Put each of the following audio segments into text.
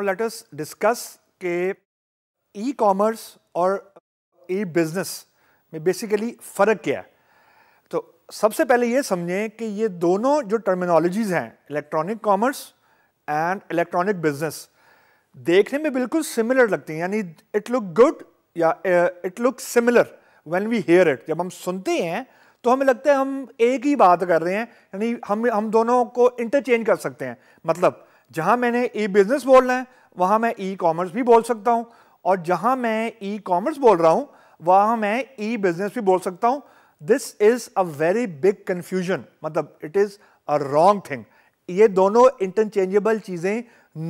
now let us discuss के e-commerce और e-business में बेसिकली फ़र्क क्या है तो सबसे पहले ये समझें कि ये दोनों जो टर्मिनोलॉजीज़ हैं electronic commerce and electronic business देखने में बिल्कुल सिमिलर लगती हैं यानी इट लुक गुड या it look similar when we hear it जब हम सुनते हैं तो हमें लगता है हम एक ही बात कर रहे हैं यानी हम हम दोनों को इंटरचेंज कर सकते हैं मतलब जहाँ मैंने ई बिज़नेस बोलना है वहां मैं ई कॉमर्स भी बोल सकता हूँ और जहां मैं ई कॉमर्स बोल रहा हूँ वहां मैं ई बिज़नेस भी बोल सकता हूँ this is a very big confusion मतलब it is a wrong thing ये दोनों इंटरचेंजेबल चीज़ें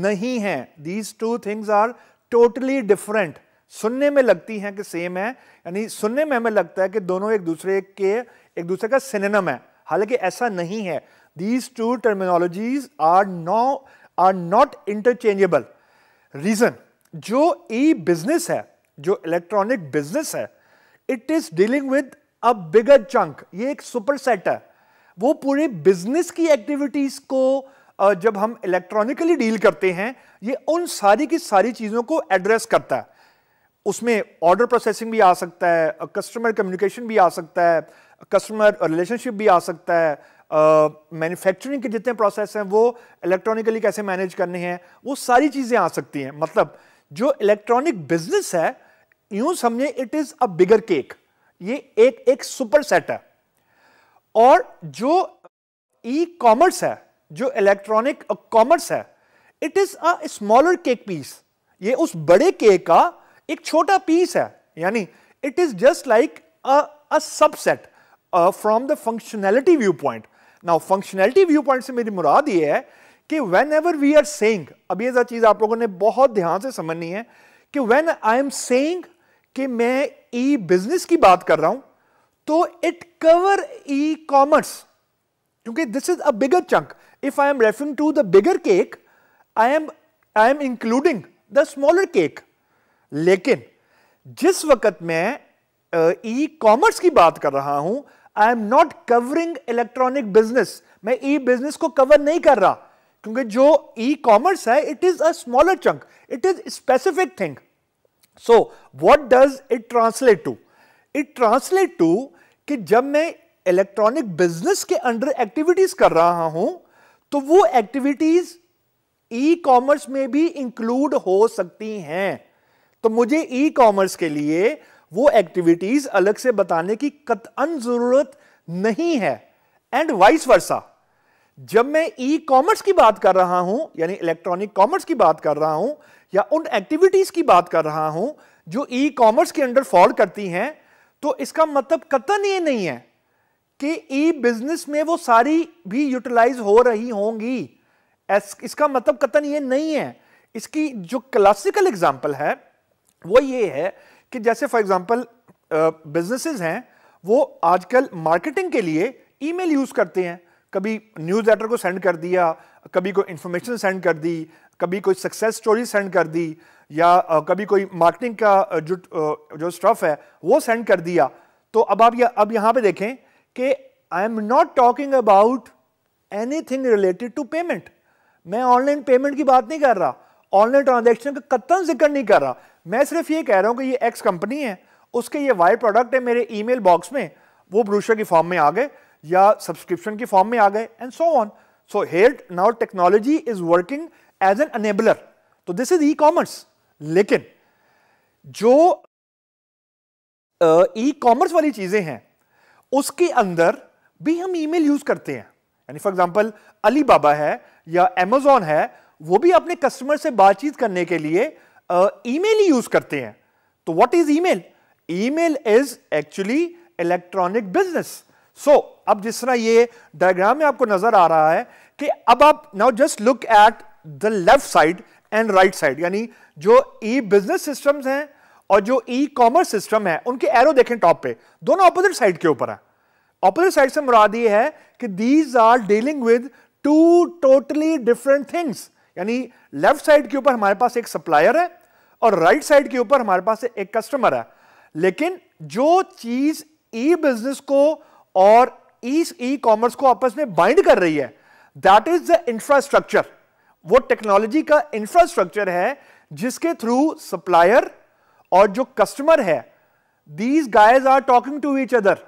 नहीं हैं these two things are totally different सुनने में लगती हैं कि सेम है यानी सुनने में हमें लगता है कि दोनों एक दूसरे के एक दूसरे का सिनेम है हालांकि ऐसा नहीं है these two terminologies are no are not interchangeable reason जो ई e बिजनेस है जो इलेक्ट्रॉनिक बिजनेस है it is dealing with a bigger chunk ये एक सुपर सेट है वो पूरे बिजनेस की एक्टिविटीज को जब हम इलेक्ट्रॉनिकली डील करते हैं ये उन सारी की सारी चीज़ों को एड्रेस करता है उसमें ऑर्डर प्रोसेसिंग भी आ सकता है कस्टमर कम्युनिकेशन भी आ सकता है कस्टमर रिलेशनशिप भी आ सकता है मैन्युफैक्चरिंग uh, के जितने प्रोसेस हैं वो इलेक्ट्रॉनिकली कैसे मैनेज करने हैं वो सारी चीज़ें आ सकती हैं मतलब जो इलेक्ट्रॉनिक बिजनेस है यूं समझे it is a bigger cake ये एक एक सुपर सेट है और जो ई कॉमर्स है जो इलेक्ट्रॉनिक कॉमर्स है it is a smaller cake piece ये उस बड़े केक का एक छोटा पीस है यानी it is just like a subset from the functionality view point now functionality view point से मेरी मुराद ये है कि whenever we are saying अब ये चीज़ आप लोगों ने बहुत ध्यान से समझनी है कि वेन आई एम सेंग कि मैं ई बिजनेस की बात कर रहा हूं तो इट कवर ई कॉमर्स क्योंकि this is a bigger chunk if I am referring to the bigger cake I am I am including the smaller cake लेकिन जिस वक्त मैं ई uh, कॉमर्स की बात कर रहा हूं I am not covering electronic business मैं ई बिजनेस को कवर नहीं कर रहा क्योंकि जो ई कॉमर्स है it is a smaller chunk it is specific thing so what does it translate to it translate to कि जब मैं इलेक्ट्रॉनिक बिजनेस के अंडर एक्टिविटीज कर रहा हूं तो वो एक्टिविटीज ई कॉमर्स में भी इंक्लूड हो सकती हैं तो मुझे ई e कॉमर्स के लिए वो एक्टिविटीज अलग से बताने की कतअन जरूरत नहीं है एंड वाइस वर्षा जब मैं ई कॉमर्स की बात कर रहा हूं यानी इलेक्ट्रॉनिक कॉमर्स की बात कर रहा हूं या उन एक्टिविटीज की बात कर रहा हूं जो ई कॉमर्स के अंडर फॉल करती हैं तो इसका मतलब कतन ये नहीं है कि ई बिजनेस में वो सारी भी यूटिलाइज हो रही होंगी इसका मतलब कतन ये नहीं है इसकी जो क्लासिकल एग्जाम्पल है वो ये है कि जैसे फॉर एग्जांपल बिजनेसेस हैं वो आजकल मार्केटिंग के लिए ईमेल यूज़ करते हैं कभी न्यूज़ लेटर को सेंड कर दिया कभी कोई इन्फॉर्मेशन सेंड कर दी कभी कोई सक्सेस स्टोरी सेंड कर दी या कभी कोई मार्केटिंग का जो जो स्टफ है वो सेंड कर दिया तो अब आप या, अब यहाँ पे देखें कि I am not talking about anything related to payment मैं ऑनलाइन पेमेंट की बात नहीं कर रहा ऑनलाइन ट्रांजेक्शन का कतन जिक्र नहीं कर रहा मैं सिर्फ ये कह रहा हूँ कि ये एक्स कंपनी है उसके ये वाई प्रोडक्ट है मेरे ईमेल बॉक्स में वो ब्रूशर की फॉर्म में आ गए या सब्सक्रिप्शन की फॉर्म में आ गए and so on so here now technology is working as an enabler तो दिस इज ई कॉमर्स लेकिन जो ई uh, कॉमर्स वाली चीज़ें हैं उसके अंदर भी हम ईमेल यूज़ करते हैं यानी फॉर एग्जांपल अली बाबा है या अमेजोन है वो भी अपने कस्टमर से बातचीत करने के लिए ईमेल ही यूज करते हैं तो what is email email is actually electronic business so अब जिस तरह ये डायग्राम में आपको नजर आ रहा है कि अब आप now just look at the left side and right side यानी जो ई बिजनेस सिस्टम्स हैं और जो ई कॉमर्स सिस्टम है उनके एरो देखें टॉप पे दोनों अपोजिट साइड के ऊपर है अपोजिट साइड से मुराद ये है कि these are dealing with two totally different things यानी लेफ्ट साइड के ऊपर हमारे पास एक सप्लायर है और राइट साइड के ऊपर हमारे पास एक कस्टमर है लेकिन जो चीज ई बिजनेस को और ई कॉमर्स को आपस में बाइंड कर रही है दैट इज द इंफ्रास्ट्रक्चर वो टेक्नोलॉजी का इंफ्रास्ट्रक्चर है जिसके थ्रू सप्लायर और जो कस्टमर है these guys are talking to each other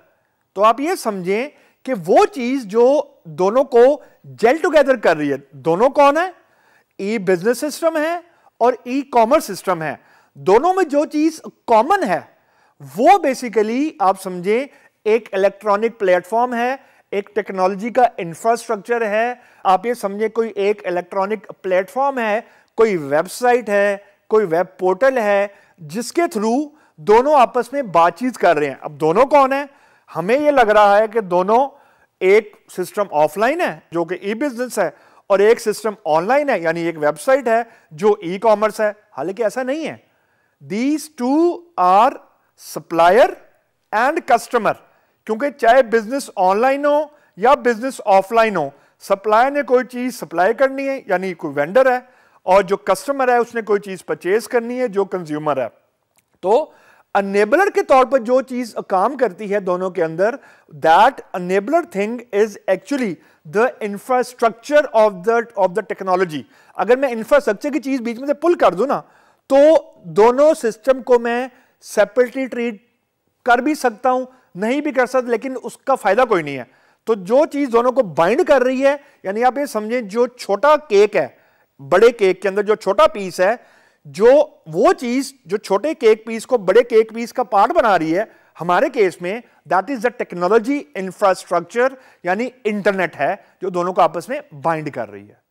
तो आप ये समझें कि वो चीज जो दोनों को जेल टुगेदर कर रही है दोनों कौन है ई बिजनेस सिस्टम है और ई कॉमर्स सिस्टम है दोनों में जो चीज कॉमन है वो बेसिकली आप समझें एक इलेक्ट्रॉनिक प्लेटफॉर्म है एक टेक्नोलॉजी का इंफ्रास्ट्रक्चर है आप ये समझे कोई एक इलेक्ट्रॉनिक प्लेटफॉर्म है कोई वेबसाइट है कोई वेब पोर्टल है जिसके थ्रू दोनों आपस में बातचीत कर रहे हैं अब दोनों कौन है हमें ये लग रहा है कि दोनों एक सिस्टम ऑफलाइन है जो कि ई बिजनेस है और एक सिस्टम ऑनलाइन है यानी एक वेबसाइट है जो ई e कॉमर्स है हालांकि ऐसा नहीं है these two are supplier and customer क्योंकि चाहे बिजनेस ऑनलाइन हो या बिजनेस ऑफलाइन हो सप्लायर ने कोई चीज सप्लाई करनी है यानी कोई वेंडर है और जो कस्टमर है उसने कोई चीज परचेज करनी है जो कंज्यूमर है तो अनेबलर के तौर पर जो चीज काम करती है दोनों के अंदर that enabler thing is actually the infrastructure of the of the technology अगर मैं इंफ्रास्ट्रक्चर की चीज बीच में से पुल कर दू ना तो दोनों सिस्टम को मैं सेपरेटली ट्रीट कर भी सकता हूं नहीं भी कर सकता लेकिन उसका फायदा कोई नहीं है तो जो चीज दोनों को बाइंड कर रही है यानी आप ये समझें जो छोटा केक है बड़े केक के अंदर जो छोटा पीस है जो वो चीज जो छोटे केक पीस को बड़े केक पीस का पार्ट बना रही है हमारे केस में that is the technology infrastructure यानी इंटरनेट है जो दोनों को आपस में बाइंड कर रही है